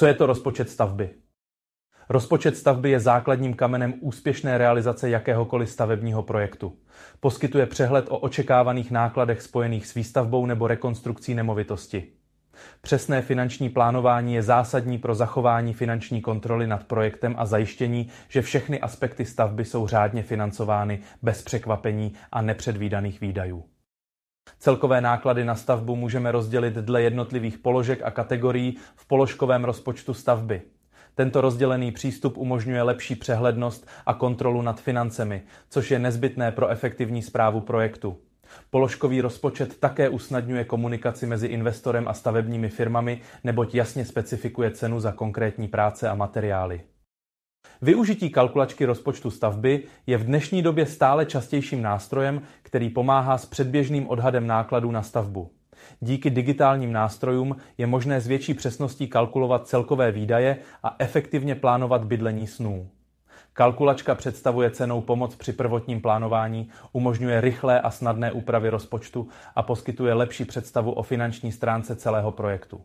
Co je to rozpočet stavby? Rozpočet stavby je základním kamenem úspěšné realizace jakéhokoliv stavebního projektu. Poskytuje přehled o očekávaných nákladech spojených s výstavbou nebo rekonstrukcí nemovitosti. Přesné finanční plánování je zásadní pro zachování finanční kontroly nad projektem a zajištění, že všechny aspekty stavby jsou řádně financovány bez překvapení a nepředvídaných výdajů. Celkové náklady na stavbu můžeme rozdělit dle jednotlivých položek a kategorií v položkovém rozpočtu stavby. Tento rozdělený přístup umožňuje lepší přehlednost a kontrolu nad financemi, což je nezbytné pro efektivní zprávu projektu. Položkový rozpočet také usnadňuje komunikaci mezi investorem a stavebními firmami, neboť jasně specifikuje cenu za konkrétní práce a materiály. Využití kalkulačky rozpočtu stavby je v dnešní době stále častějším nástrojem, který pomáhá s předběžným odhadem nákladů na stavbu. Díky digitálním nástrojům je možné s větší přesností kalkulovat celkové výdaje a efektivně plánovat bydlení snů. Kalkulačka představuje cenou pomoc při prvotním plánování, umožňuje rychlé a snadné úpravy rozpočtu a poskytuje lepší představu o finanční stránce celého projektu.